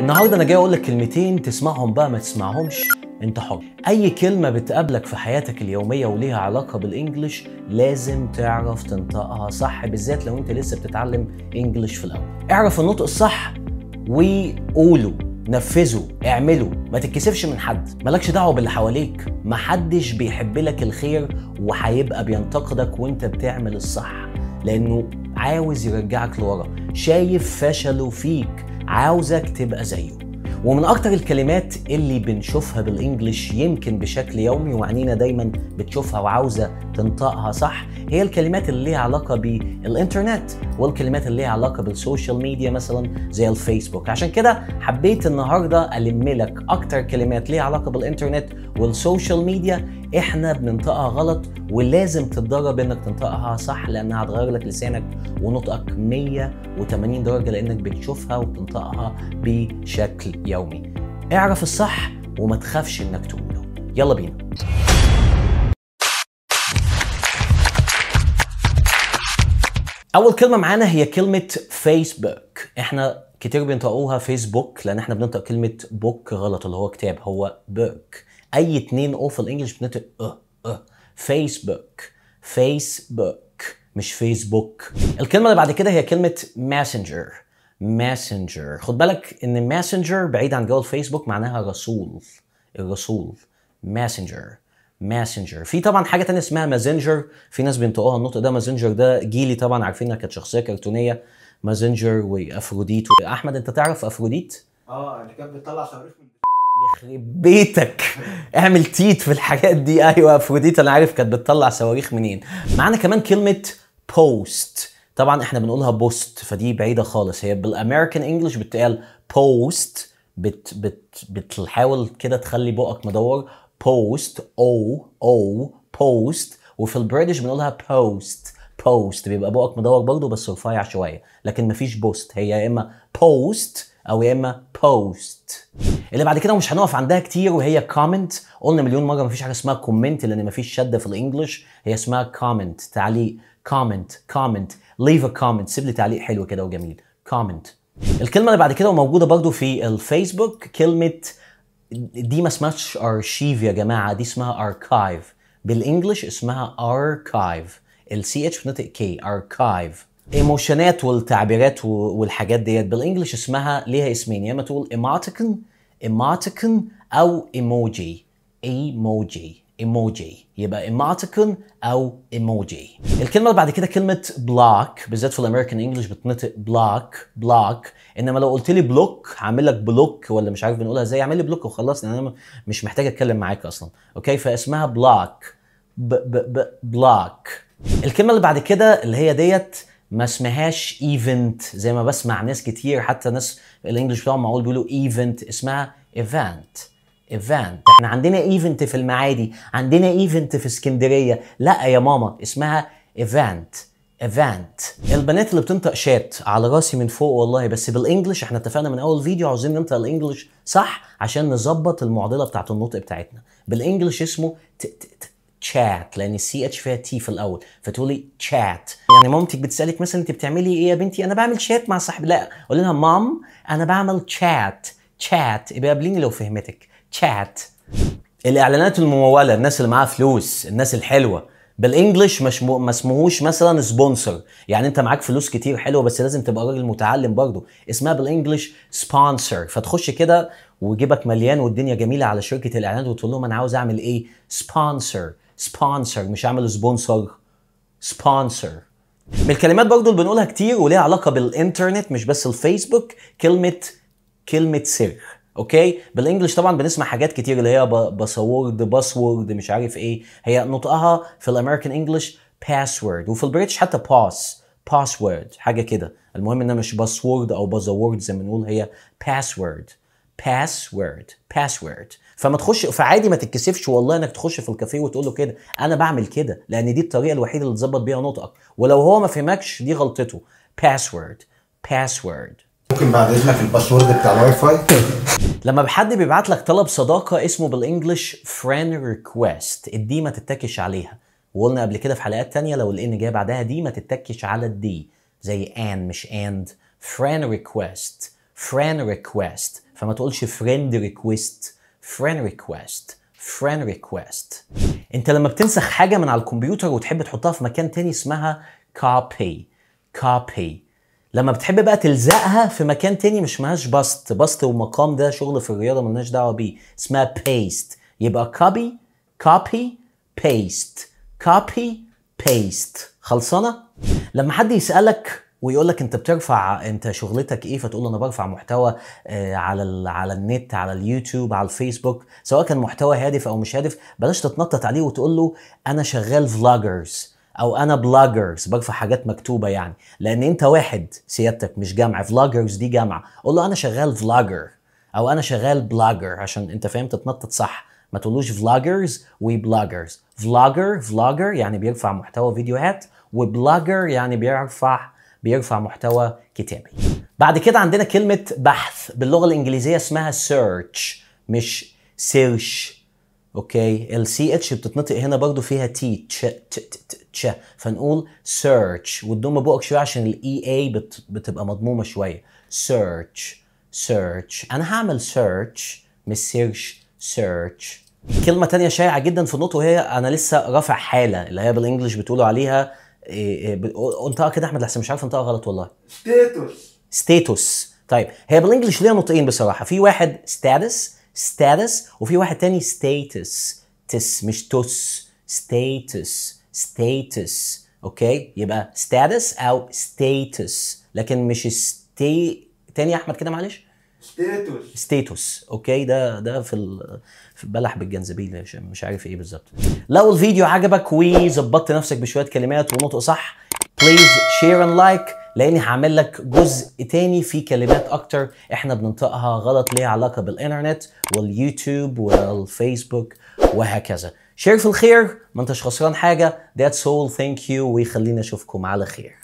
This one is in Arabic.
النهارده انا جاي اقول لك كلمتين تسمعهم بقى ما تسمعهمش انت حر اي كلمه بتقابلك في حياتك اليوميه وليها علاقه بالانجلش لازم تعرف تنطقها صح بالذات لو انت لسه بتتعلم انجلش في الاول اعرف النطق الصح وقوله نفذه اعمله ما تتكسفش من حد مالكش دعوه باللي حواليك محدش بيحب لك الخير وهيبقى بينتقدك وانت بتعمل الصح لانه عاوز يرجعك لورا شايف فشله فيك عاوزك تبقى زيه ومن اكتر الكلمات اللي بنشوفها بالانجلش يمكن بشكل يومي وعنينا دايما بتشوفها وعاوزه تنطقها صح هي الكلمات اللي ليها علاقه بالانترنت والكلمات اللي ليها علاقه بالسوشيال ميديا مثلا زي الفيسبوك عشان كده حبيت النهارده الم لك اكتر كلمات ليها علاقه بالانترنت والسوشيال ميديا احنا بننطقها غلط ولازم تتدرب انك تنطقها صح لانها هتغير لك لسانك ونطقك 180 درجه لانك بتشوفها وبتنطقها بشكل يومي اعرف الصح وما تخافش انك تقوله يلا بينا اول كلمه معانا هي كلمه فيسبوك احنا كتير بينطقوها فيسبوك لان احنا بننطق كلمه بوك غلط اللي هو كتاب هو بوك اي اتنين او في الانجليش بننطق اه اه فيسبوك فيسبوك مش فيسبوك الكلمه اللي بعد كده هي كلمه ماسنجر ماسنجر خد بالك ان ماسنجر بعيد عن جوه الفيسبوك معناها رسول الرسول ماسنجر ماسنجر في طبعا حاجه تانية اسمها مازنجر في ناس بينطقوها النطق ده مازنجر ده جيلي طبعا عارفينها كانت شخصيه كرتونيه مازنجر وافروديت احمد انت تعرف افروديت اه اللي كانت بتطلع صواريخ من يخرب بيتك اعمل تيت في الحاجات دي ايوه افروديت انا عارف كانت بتطلع صواريخ منين معانا كمان كلمه بوست طبعا احنا بنقولها بوست فدي بعيده خالص هي بالامريكان انجلش بتقال بوست بت بت بتحاول كده تخلي بقك مدور بوست او او بوست وفي البريتش بنقولها بوست بوست بيبقى بقك مدور برضه بس رفيع شويه لكن مفيش بوست هي يا اما بوست او يا اما بوست اللي بعد كده مش هنقف عندها كتير وهي كومنت قلنا مليون مره مفيش حاجه اسمها كومنت لان مفيش شده في الانجلش هي اسمها كومنت تعليق كومنت كومنت ليف ا كومنت سيب لي تعليق حلو كده وجميل كومنت الكلمه اللي بعد كده وموجوده برضه في الفيسبوك كلمه دي ما اسمهاش ارشيف يا جماعه دي اسمها اركايف بالانجلش اسمها اركايف السي اتش بتنطق كي اركايف ايموشنات والتعبيرات والحاجات ديت بالانجلش اسمها ليها اسمين يا اما تقول ايماتيكن ايماتيكن او ايموجي ايموجي ايموجي يبقى ايماتيكون او ايموجي الكلمه اللي بعد كده كلمه بلوك بالذات في الامريكان انجلش بتنطق بلوك بلوك انما لو قلت لي بلوك هعمل لك بلوك ولا مش عارف بنقولها ازاي اعمل لي بلوك وخلاص لان انا مش محتاج اتكلم معاك اصلا اوكي فاسمها بلوك ب ب ب بلوك الكلمه اللي بعد كده اللي هي ديت ما اسمهاش ايفنت زي ما بسمع ناس كتير حتى ناس الانجلش بتاعهم معقول بيقولوا ايفنت اسمها ايفنت ايفنت احنا عندنا ايفنت في المعادي عندنا ايفنت في اسكندريه لا يا ماما اسمها ايفنت ايفنت البنات اللي بتنطق شات على راسي من فوق والله بس بالانجلش احنا اتفقنا من اول فيديو عاوزين ننطق الانجلش صح عشان نظبط المعضله بتاعت النطق بتاعتنا بالانجلش اسمه تشات لان السي اتش فيها تي في الاول فتقولي تشات يعني مامتك بتسالك مثلا انت بتعملي ايه يا بنتي انا بعمل شات مع صاحبي لا قولي لها مام انا بعمل تشات تشات يبقى قابليني لو فهمتك تشات الاعلانات المموله الناس اللي معاها فلوس الناس الحلوه بالانجلش مش ما اسمهوش مثلا سبونسر يعني انت معاك فلوس كتير حلوه بس لازم تبقى راجل متعلم برضه اسمها بالانجلش سبونسر فتخش كده وجيبك مليان والدنيا جميله على شركه الاعلانات وتقول لهم انا عاوز اعمل ايه سبونسر سبونسر مش اعمل سبونسر سبونسر من الكلمات برضه اللي بنقولها كتير وليها علاقه بالانترنت مش بس الفيسبوك كلمه كلمه سر اوكي بالانجلش طبعا بنسمع حاجات كتير اللي هي باسورد باسورد مش عارف ايه هي نطقها في الامريكان انجلش باسورد وفي البريتش حتى باس باسورد حاجه كده المهم انها مش باسورد او بازورد زي ما بنقول هي باسورد باسورد باسورد فما تخش فعادي ما تتكسفش والله انك تخش في الكافيه وتقول له كده انا بعمل كده لان دي الطريقه الوحيده اللي تظبط بيها نطقك ولو هو ما فهمكش دي غلطته باسورد باسورد ممكن بعد اذنك الباسورد بتاع الواي فاي لما حد بيبعت لك طلب صداقه اسمه بالانجلش فريند ريكويست الدي ما تتكش عليها وقلنا قبل كده في حلقات تانية لو الان جايه بعدها دي ما تتكش على الدي زي ان مش اند فريند ريكويست فريند ريكويست فما تقولش فريند ريكويست فريند ريكويست فريند ريكويست انت لما بتنسخ حاجه من على الكمبيوتر وتحب تحطها في مكان تاني اسمها كوبي كوبي لما بتحب بقى تلزقها في مكان تاني مش معاش بسط بسط ومقام ده شغل في الرياضه ملناش دعوه بيه اسمها بيست يبقى كوبي كوبي بيست كوبي بيست خلصانه لما حد يسالك ويقول لك انت بترفع انت شغلتك ايه فتقول انا برفع محتوى آه، على ال... على النت على اليوتيوب على الفيسبوك سواء كان محتوى هادف او مش هادف بلاش تتنطط عليه وتقول له انا شغال فلوجرز او انا بلوجرز برفع حاجات مكتوبه يعني لان انت واحد سيادتك مش جامعه فلوجرز دي جامعه قول له انا شغال فلوجر او انا شغال بلوجر عشان انت فاهم تتنطط صح ما تقولوش فلوجرز وبلوجرز فلوجر فلوجر يعني بيرفع محتوى فيديوهات وبلوجر يعني بيرفع بيرفع محتوى كتابي بعد كده عندنا كلمة بحث باللغة الإنجليزية اسمها search مش سيرش أوكي السي اتش بتتنطق هنا برضو فيها تي تش فنقول سيرش وتضم بقك شويه عشان الاي اي e بت بتبقى مضمومه شويه سيرش سيرش انا هعمل سيرش مش سيرش سيرش كلمه تانية شائعه جدا في النطق وهي انا لسه رافع حاله اللي هي بالانجلش بتقولوا عليها انطقها إيه، إيه، أه كده احمد لحسن مش عارف انطقها أه غلط والله ستاتوس ستاتوس طيب هي بالانجلش ليها نطقين بصراحه في واحد ستاتس ستاتس وفي واحد تاني ستاتس تس مش توس ستاتس status اوكي يبقى status او status لكن مش stay تاني يا احمد كده معلش status status اوكي ده ده في ال... في بلح بالجنزبيل مش عارف ايه بالظبط لو الفيديو عجبك وظبطت نفسك بشويه كلمات ونطق صح بليز شير اند لايك لاني هعمل لك جزء تاني في كلمات اكتر احنا بننطقها غلط ليها علاقه بالانترنت واليوتيوب والفيسبوك وهكذا شير في الخير ما انتش خسران حاجه that's all thank you ويخلينا اشوفكم على خير